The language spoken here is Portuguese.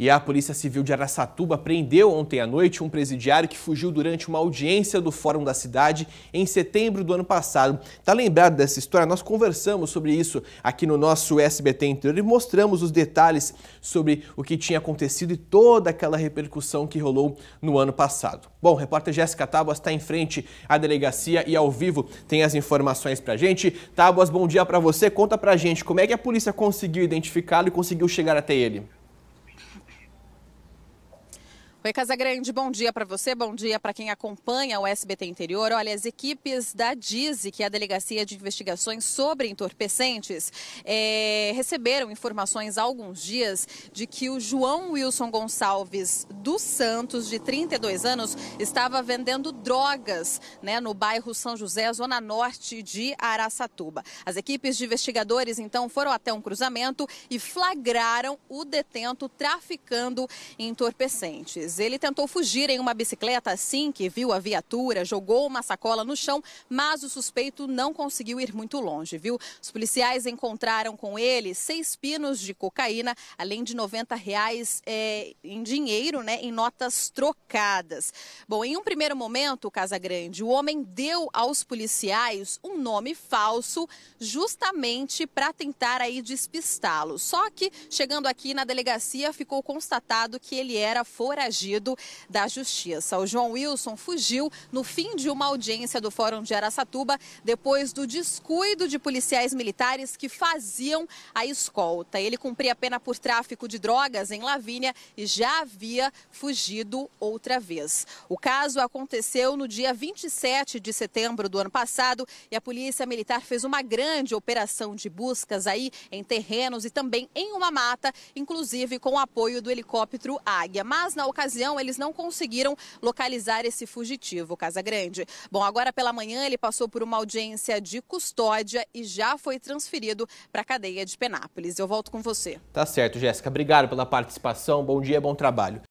E a Polícia Civil de Araçatuba prendeu ontem à noite um presidiário que fugiu durante uma audiência do Fórum da Cidade em setembro do ano passado. Tá lembrado dessa história? Nós conversamos sobre isso aqui no nosso SBT Interior e mostramos os detalhes sobre o que tinha acontecido e toda aquela repercussão que rolou no ano passado. Bom, repórter Jéssica Tábuas está em frente à delegacia e ao vivo tem as informações pra gente. Tábuas, bom dia para você. Conta pra gente como é que a polícia conseguiu identificá-lo e conseguiu chegar até ele. Oi, Casagrande, bom dia para você, bom dia para quem acompanha o SBT Interior. Olha, as equipes da DISE, que é a Delegacia de Investigações sobre Entorpecentes, é, receberam informações há alguns dias de que o João Wilson Gonçalves dos Santos, de 32 anos, estava vendendo drogas né, no bairro São José, zona norte de Araçatuba. As equipes de investigadores, então, foram até um cruzamento e flagraram o detento traficando entorpecentes. Ele tentou fugir em uma bicicleta assim que viu a viatura, jogou uma sacola no chão, mas o suspeito não conseguiu ir muito longe, viu? Os policiais encontraram com ele seis pinos de cocaína, além de 90 reais é, em dinheiro, né, em notas trocadas. Bom, em um primeiro momento, Casagrande, o homem deu aos policiais um nome falso, justamente para tentar aí despistá-lo. Só que chegando aqui na delegacia, ficou constatado que ele era foragido foragido da justiça. O João Wilson fugiu no fim de uma audiência do Fórum de Araçatuba, depois do descuido de policiais militares que faziam a escolta. Ele cumpria a pena por tráfico de drogas em Lavínia e já havia fugido outra vez. O caso aconteceu no dia 27 de setembro do ano passado e a Polícia Militar fez uma grande operação de buscas aí em terrenos e também em uma mata, inclusive com o apoio do helicóptero Águia. Mas na ocasião ocasião, eles não conseguiram localizar esse fugitivo, Casa Grande. Bom, agora pela manhã ele passou por uma audiência de custódia e já foi transferido para a cadeia de Penápolis. Eu volto com você. Tá certo, Jéssica. Obrigado pela participação. Bom dia, bom trabalho.